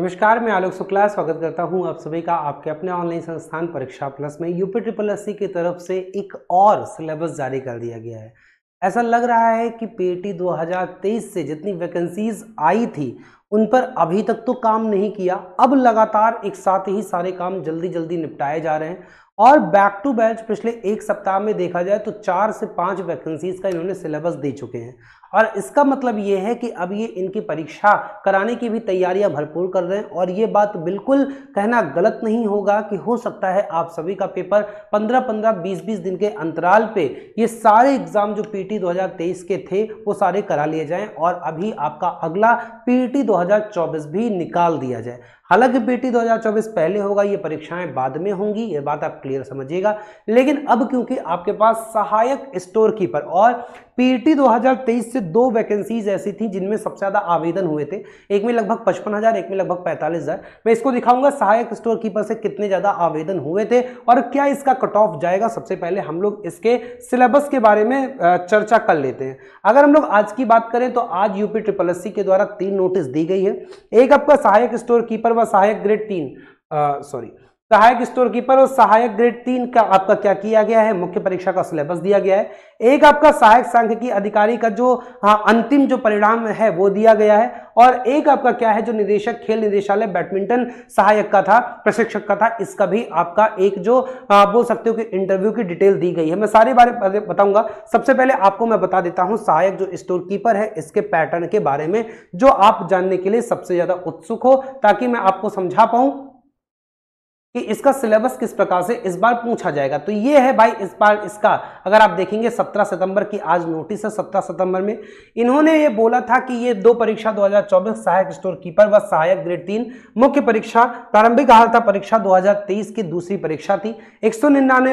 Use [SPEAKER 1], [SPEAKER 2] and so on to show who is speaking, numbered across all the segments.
[SPEAKER 1] नमस्कार मैं आलोक शुक्ला स्वागत करता हूं आप सभी का आपके अपने ऑनलाइन संस्थान परीक्षा प्लस में यूपी ट्रिपल एस की तरफ से एक और सिलेबस जारी कर दिया गया है ऐसा लग रहा है कि पीटी 2023 e से जितनी वैकेंसीज आई थी उन पर अभी तक तो काम नहीं किया अब लगातार एक साथ ही सारे काम जल्दी जल्दी निपटाए जा रहे हैं और बैक टू बैच पिछले एक सप्ताह में देखा जाए तो चार से पांच वैकेंसीज का इन्होंने सिलेबस दे चुके हैं और इसका मतलब ये है कि अब ये इनकी परीक्षा कराने की भी तैयारियां भरपूर कर रहे हैं और ये बात बिल्कुल कहना गलत नहीं होगा कि हो सकता है आप सभी का पेपर 15-15, 20-20 दिन के अंतराल पे ये सारे एग्ज़ाम जो पीटी 2023 के थे वो सारे करा लिए जाएं और अभी आपका अगला पीटी 2024 भी निकाल दिया जाए हालांकि पीटी 2024 पहले होगा ये परीक्षाएं बाद में होंगी ये बात आप क्लियर समझिएगा लेकिन अब क्योंकि आपके पास सहायक स्टोर कीपर और पीटी 2023 से दो वैकेंसीज ऐसी थी जिनमें सबसे ज़्यादा आवेदन हुए थे एक में लगभग पचपन हज़ार एक में लगभग पैंतालीस हज़ार मैं इसको दिखाऊंगा सहायक स्टोर कीपर से कितने ज़्यादा आवेदन हुए थे और क्या इसका कट ऑफ जाएगा सबसे पहले हम लोग इसके सिलेबस के बारे में चर्चा कर लेते हैं अगर हम लोग आज की बात करें तो आज यूपी ट्रिपल एस के द्वारा तीन नोटिस दी गई है एक आपका सहायक स्टोर कीपर व सहायक ग्रेड तीन सॉरी सहायक स्टोर कीपर और सहायक ग्रेड तीन का आपका क्या किया गया है मुख्य परीक्षा का सिलेबस दिया गया है एक आपका सहायक सांख्यिकी अधिकारी का जो हाँ, अंतिम जो परिणाम है वो दिया गया है और एक आपका क्या है जो निदेशक खेल निदेशालय बैडमिंटन सहायक का था प्रशिक्षक का था इसका भी आपका एक जो आ, हाँ, बोल सकते हो कि इंटरव्यू की डिटेल दी गई है मैं सारे बारे बताऊंगा सबसे पहले आपको मैं बता देता हूँ सहायक जो स्टोर कीपर है इसके पैटर्न के बारे में जो आप जानने के लिए सबसे ज्यादा उत्सुक हो ताकि मैं आपको समझा पाऊँ कि इसका सिलेबस किस प्रकार से इस बार पूछा जाएगा तो ये है भाई इस बार इसका अगर आप देखेंगे 17 सितंबर की आज नोटिस है 17 सितंबर में इन्होंने ये बोला था कि ये दो परीक्षा 2024 सहायक स्टोर कीपर व सहायक ग्रेड तीन मुख्य परीक्षा प्रारंभिक हालता परीक्षा 2023 की दूसरी परीक्षा थी एक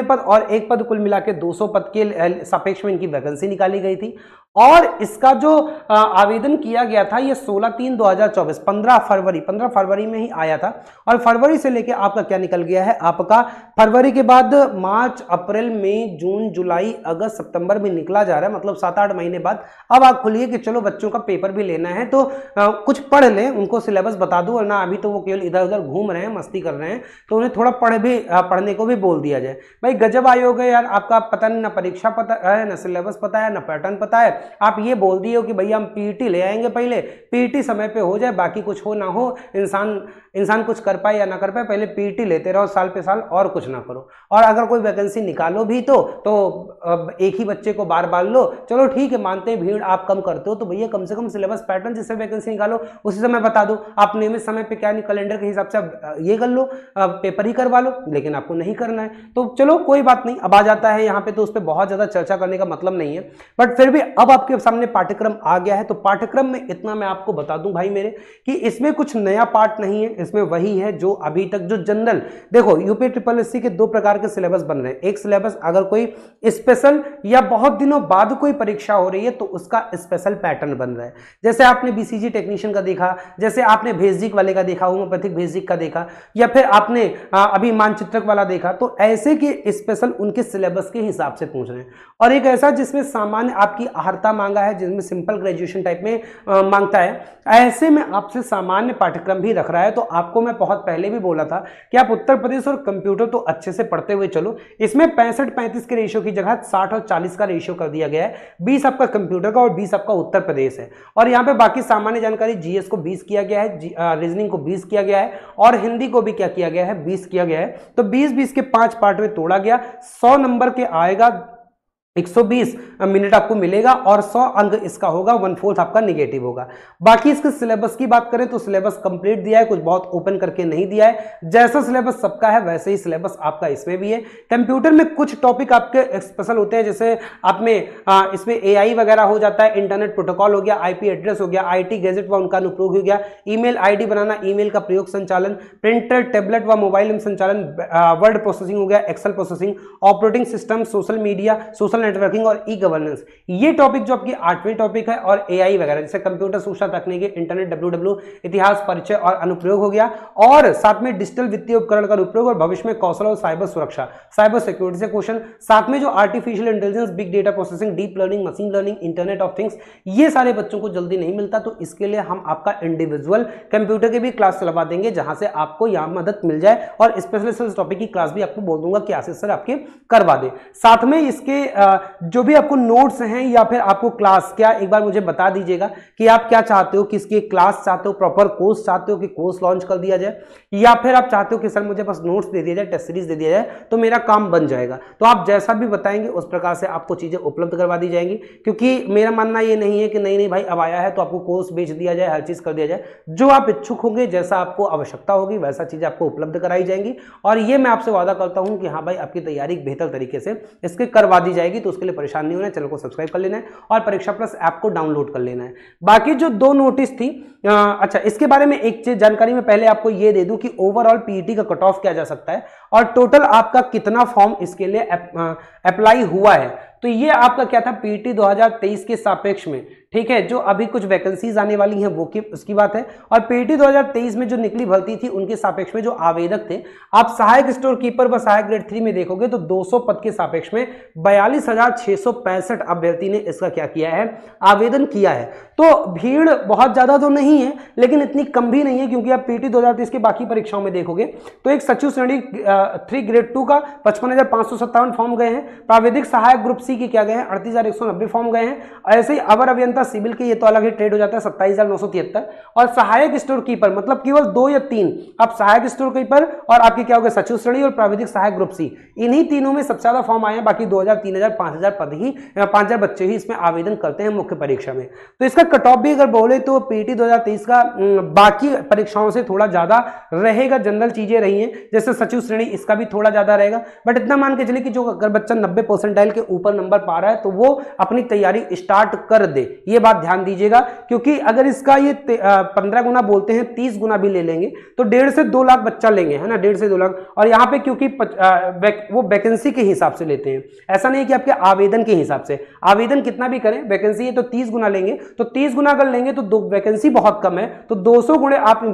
[SPEAKER 1] पद और एक पद कुल मिला के पद के सापेक्ष में इनकी वैकेंसी निकाली गई थी और इसका जो आवेदन किया गया था ये 16 तीन 2024 15 फरवरी 15 फरवरी में ही आया था और फरवरी से लेके आपका क्या निकल गया है आपका फरवरी के बाद मार्च अप्रैल मई जून जुलाई अगस्त सितंबर में निकला जा रहा है मतलब सात आठ महीने बाद अब आप खुलिए कि चलो बच्चों का पेपर भी लेना है तो आ, कुछ पढ़ लें उनको सिलेबस बता दूँ वरना अभी तो वो केवल इधर उधर घूम रहे हैं मस्ती कर रहे हैं तो उन्हें थोड़ा पढ़ भी पढ़ने को भी बोल दिया जाए भाई गजब आयोग है यार आपका पता नहीं ना परीक्षा पता है ना सिलेबस पता है ना पैटर्न पता है आप ये बोल दिए हो कि भैया हम पीटी e ले आएंगे पहले पीटी e समय पे हो जाए बाकी कुछ हो ना हो इंसान इंसान कुछ कर पाए या ना कर पाए पहले पीटी e लेते रहो साल पे साल और कुछ ना करो और अगर कोई वैकेंसी निकालो भी तो तो एक ही बच्चे को बार बार लो चलो ठीक है मानते हैं भीड़ आप कम करते हो तो भैया कम से कम सिलेबस पैटर्न जिससे वैकेंसी निकालो उसी समय बता दो आप नियमित समय पर क्या कैलेंडर के हिसाब से ये कर लो पेपर ही करवा लो लेकिन आपको नहीं करना है तो चलो कोई बात नहीं अब आ जाता है यहाँ पे तो उस पर बहुत ज़्यादा चर्चा करने का मतलब नहीं है बट फिर भी अब आपके सामने पाठ्यक्रम आ गया है तो पाठ्यक्रम में इतना मैं आपको बता दूं भाई मेरे कि इसमें कुछ नया पार्ट नहीं है इसमें वही है जो अभी तक जो जनरल देखो यूपी ट्रिपल एस के दो प्रकार के सिलेबस बन रहे हैं एक सिलेबस अगर कोई स्पेशल या बहुत दिनों बाद कोई परीक्षा हो रही है तो उसका स्पेशल पैटर्न बन रहा है जैसे आपने बीसीजी टेक्नीशियन का देखा जैसे आपने भेजिक वाले का देखा होम्योपैथिक भेजिक का देखा या फिर आपने अभी मानचित्रक वाला देखा तो ऐसे के स्पेशल उनके सिलेबस के हिसाब से पूछ रहे हैं और एक ऐसा जिसमें सामान्य आपकी आहारता खाता मांगा है जिसमें सिंपल ग्रेजुएशन टाइप में आ, मांगता है ऐसे में आपसे सामान्य पाठ्यक्रम भी रख रहा है तो आपको मैं बहुत पहले भी बोला था कि आप उत्तर प्रदेश और कंप्यूटर तो अच्छे से पढ़ते हुए चलो इसमें पैंसठ पैंतीस के रेशियो की जगह साठ और चालीस का रेशियो कर दिया गया है बीस आपका कंप्यूटर का और बीस आपका उत्तर प्रदेश है और यहाँ पे बाकी सामान्य जानकारी जीएस को बीस किया गया है रीजनिंग को बीस किया गया है और हिंदी को भी क्या किया गया है बीस किया गया है तो बीस बीस के पांच पार्ट में तोड़ा गया सौ नंबर के आएगा 120 मिनट आपको मिलेगा और 100 अंक इसका होगा वन फोर्थ आपका निगेटिव होगा बाकी इसके सिलेबस की बात करें तो सिलेबस कंप्लीट दिया है कुछ बहुत ओपन करके नहीं दिया है जैसा सिलेबस सबका है वैसे ही सिलेबस आपका इसमें भी है कंप्यूटर में कुछ टॉपिक आपके स्पेशल होते हैं जैसे आप में आ, इसमें ए वगैरह हो जाता है इंटरनेट प्रोटोकॉल हो गया आई एड्रेस हो गया आई गैजेट व उनका अनुप्रयोग हो गया ई मेल बनाना ई का प्रयोग संचालन प्रिंटर टेबलेट व मोबाइल संचालन वर्ड प्रोसेसिंग हो गया Excel processing operating system social media social networking और ई गवर्नेंस ये टॉपिक जो आपकी आठवीं टॉपिक है और एआई वगैरह जैसे कंप्यूटर सूचना तकनीकी इंटरनेट डब्ल्यू इतिहास परिचय और अनुप्रयोग हो गया और साथ में डिजिटल वित्तीय उपकरण का अनुप्रयोग और भविष्य में कौशल और साइबर सुरक्षा साइबर सिक्योरिटी से क्वेश्चन साथ में जो artificial intelligence big data processing deep learning machine learning internet of things ये सारे बच्चों को जल्दी नहीं मिलता तो इसके लिए हम आपका इंडिविजुअल कंप्यूटर के भी क्लास चलवा देंगे जहां से आपको यहां मदद मिल जाए और स्पेशल टॉपिक की क्लास भी आपको बोल दूंगा कि आशीष सर आपके करवा दे साथ में इसके आ, जो भी आपको नोट्स हैं या फिर आपको क्लास क्या एक बार मुझे बता दीजिएगा कि आप क्या चाहते हो किसकी क्लास चाहते हो प्रॉपर कोर्स चाहते हो कि कोर्स लॉन्च कर दिया जाए या फिर आप चाहते हो कि सर मुझे बस नोट्स दे दिया जाए टेस्ट सीरीज दे दिया जाए तो मेरा काम बन जाएगा तो आप जैसा भी बताएंगे उस प्रकार से आपको चीज़ें उपलब्ध करवा दी जाएंगी क्योंकि मेरा मानना ये नहीं है कि नहीं नहीं भाई अब आया है तो आपको कोर्स बेच दिया जाए हर चीज़ कर दिया जाए जो आप इच्छुक होंगे जैसा आपको आवश्यकता होगी वैसा चीज़ आपको उपलब्ध कराई जाएंगी और ये मैं आपसे वादा करता हूँ कि हाँ भाई आपकी तैयारी बेहतर तरीके से इसके करवा दी जाएगी तो उसके लिए परेशान नहीं होना है चैनल को सब्सक्राइब कर लेना है और परीक्षा प्लस ऐप को डाउनलोड कर लेना है बाकी जो दो नोटिस थी अच्छा इसके बारे में एक चीज जानकारी में पहले आपको यह दे दूं कि ओवरऑल पीईटी e का कट ऑफ किया जा सकता है और टोटल आपका कितना फॉर्म इसके लिए अप्लाई हुआ है तो ये आपका क्या था पीटी 2023 के सापेक्ष में ठीक है जो अभी कुछ वैकेंसीज आने वाली हैं वो की उसकी बात है और पीटी 2023 में जो निकली भर्ती थी उनके सापेक्ष में जो आवेदक थे आप सहायक स्टोर कीपर व सहायक ग्रेड थ्री में देखोगे तो 200 पद के सापेक्ष में बयालीस अभ्यर्थी ने इसका क्या किया है आवेदन किया है तो भीड़ बहुत ज़्यादा तो नहीं है लेकिन इतनी कम भी नहीं है क्योंकि आप पीटी दो के बाकी परीक्षाओं में देखोगे तो एक सचिव श्रेणी थ्री ग्रेड टू का पचपन हज़ार पाँच सौ सत्तावन फॉर्म गए हैं प्राविधिक सहायक ग्रुप सी के क्या गए हैं अड़तीस हज़ार एक सौ नब्बे फॉर्म गए हैं ऐसे ही अवर अभियंता सिविल के ये तो अलग ही ट्रेड हो जाता है सत्ताईस हज़ार नौ सौ तिहत्तर और सहायक स्टोर कीपर मतलब केवल दो या तीन अब सहायक स्टोर कीपर और आपके क्या हो गए सचिव श्रेणी और प्राविधिक सहायक ग्रुप सी इन्हीं तीनों में सबसे ज़्यादा फॉर्म आए हैं बाकी दो हज़ार तीन हज़ार पाँच हज़ार पद ही पांच हज़ार बच्चे ही इसमें आवेदन करते हैं मुख्य परीक्षा में तो इसका कट ऑफ भी अगर बोले तो पीटी 2023 का बाकी परीक्षाओं से थोड़ा ज़्यादा रहेगा जनरल चीज़ें रही हैं जैसे सचिव श्रेणी इसका भी थोड़ा ज़्यादा रहेगा बट इतना मान के चलिए कि जो अगर बच्चा नब्बे परसेंटाइल के ऊपर नंबर पा रहा है तो वो अपनी तैयारी स्टार्ट कर दे ये बात ध्यान दीजिएगा क्योंकि अगर इसका ये पंद्रह गुना बोलते हैं तीस गुना भी ले लेंगे तो डेढ़ से दो लाख बच्चा लेंगे है ना डेढ़ से दो लाख और यहाँ पे क्योंकि वो वैकेंसी के हिसाब से लेते हैं ऐसा नहीं कि आपके आवेदन के हिसाब से आवेदन कितना भी करें वैकेंसी ये तो तीस गुना लेंगे तो तीस गुना अगर लेंगे तो दो वैकेंसी बहुत कम है तो दो सौ गुणे आप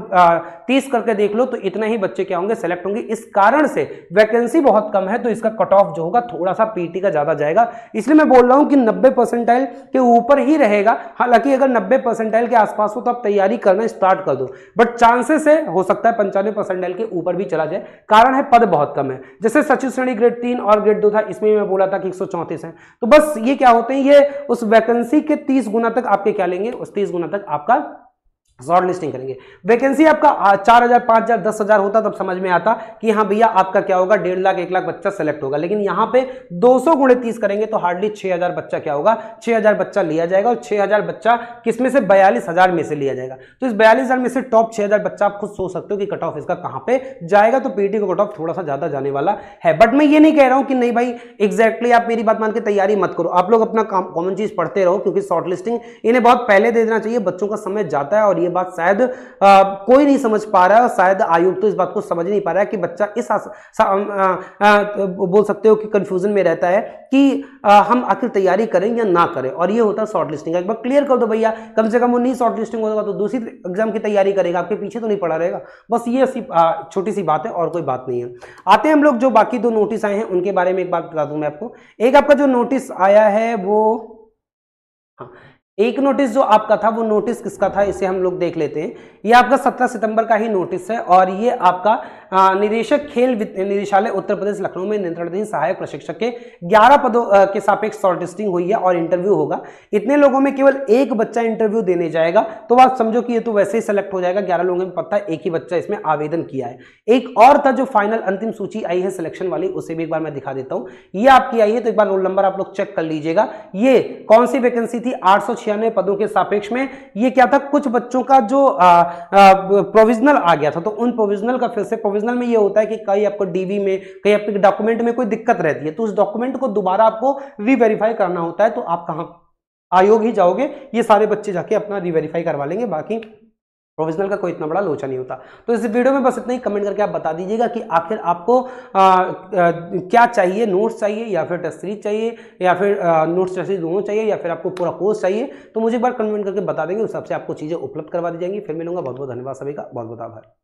[SPEAKER 1] तीस करके देख लो तो इतना ही बच्चे क्या होंगे सेलेक्ट होंगे इस कारण कारण से वैकेंसी बहुत कम है तो इसका कट ऑफ जो होगा थोड़ा सा पीटी का ज़्यादा जाएगा इसलिए मैं बोल रहा हूं कि नब्बे परसेंटाइल के ऊपर ही रहेगा हालांकि अगर नब्बे परसेंटाइल के आसपास हो तो आप तैयारी करना स्टार्ट कर दो बट चांसेस है हो सकता है पंचानवे परसेंटाइल के ऊपर भी चला जाए कारण है पद बहुत कम है जैसे सचिव श्रेणी ग्रेड तीन और ग्रेड दो था इसमें मैं बोला था कि एक है तो बस ये क्या होते हैं ये उस वैकेंसी के तीस गुना तक आपके क्या लेंगे उस तीस गुना तक आपका शॉर्ट लिस्टिंग करेंगे वैकेंसी आपका चार हज़ार पाँच हज़ार दस हज़ार होता तब समझ में आता कि हाँ भैया आपका क्या होगा डेढ़ लाख एक लाख बच्चा सेलेक्ट होगा लेकिन यहाँ पे दो सौ गुणे तीस करेंगे तो हार्डली हजार बच्चा क्या होगा हजार बच्चा लिया जाएगा और हजार बच्चा किसमें से बयालीस हज़ार में से लिया जाएगा तो इस बयालीस हज़ार में से टॉप 6000 बच्चा आप खुद सोच सकते हो कि कट ऑफ इसका कहाँ पर जाएगा तो पीटी का कट ऑफ थोड़ा सा ज़्यादा जाने वाला है बट मैं ये नहीं कह रहा हूँ कि नहीं भाई एग्जैक्टली आप मेरी बात मान के तैयारी मत करो आप लोग अपना कॉमन चीज़ पढ़ते रहो क्योंकि शॉर्ट लिस्टिंग इन्हें बहुत पहले दे देना चाहिए बच्चों का समय जाता है और ये बात शायद कोई नहीं समझ पा रहा है शायद आयुब तो इस बात को समझ नहीं पा रहा है कि बच्चा इस आ, आ, आ, बोल सकते हो कि कंफ्यूजन में रहता है कि आ, हम आखिर तैयारी करें या ना करें और ये होता है शॉर्ट लिस्टिंग एक बार क्लियर कर दो भैया कम से कम वो नहीं शॉर्ट लिस्टिंग होगा तो दूसरी एग्जाम की तैयारी करेगा आपके पीछे तो नहीं पड़ा रहेगा बस ये छोटी सी बात है और कोई बात नहीं है आते हैं हम लोग जो बाकी दो नोटिस आए हैं उनके बारे में एक बात बता दूँ मैं आपको एक आपका जो नोटिस आया है वो हाँ, एक नोटिस जो आपका था वो नोटिस किसका था इसे हम लोग देख लेते हैं ये आपका 17 सितंबर का ही नोटिस है और ये आपका निदेशक खेल निदेशालय उत्तर प्रदेश लखनऊ में नियंत्रणाधीन सहायक प्रशिक्षक के 11 पदों के सापेक्ष शॉर्टलिस्टिंग हुई है और इंटरव्यू होगा इतने लोगों में केवल एक बच्चा इंटरव्यू देने जाएगा तो आप समझो कि ये तो वैसे ही सेलेक्ट हो जाएगा ग्यारह लोगों में पता एक ही बच्चा इसमें आवेदन किया है एक और था जो फाइनल अंतिम सूची आई है सिलेक्शन वाली उसे भी एक बार मैं दिखा देता हूँ ये आपकी आई है तो एक बार रोल नंबर आप लोग चेक कर लीजिएगा ये कौन सी वैकेंसी थी आठ पदों के सापेक्ष में ये क्या था कुछ बच्चों का जो प्रोविजनल आ गया था तो उन प्रोविजनल का फिर से प्रोविजन ओरिजिनल में ये होता है कि कहीं आपको डीवी में कहीं आपके डॉक्यूमेंट में कोई दिक्कत रहती है तो उस डॉक्यूमेंट को दोबारा आपको रीवेरीफाई करना होता है तो आप कहाँ आयोग ही जाओगे ये सारे बच्चे जाके अपना रीवेरीफाई करवा लेंगे बाकी प्रोविजनल का कोई इतना बड़ा लोचा नहीं होता तो इस वीडियो में बस इतना ही कमेंट करके आप बता दीजिएगा कि आखिर आपको आ, आ, क्या चाहिए नोट्स चाहिए या फिर टेस्ट सीरीज चाहिए या फिर नोट्स टेस्ट सीरीज दोनों चाहिए या फिर आपको पूरा कोर्स चाहिए तो मुझे एक बार कमेंट करके बता देंगे उस हिसाब से आपको चीज़ें उपलब्ध करवा दी जाएंगी फिर मिलूंगा बहुत बहुत धन्यवाद सभी का बहुत बहुत आभार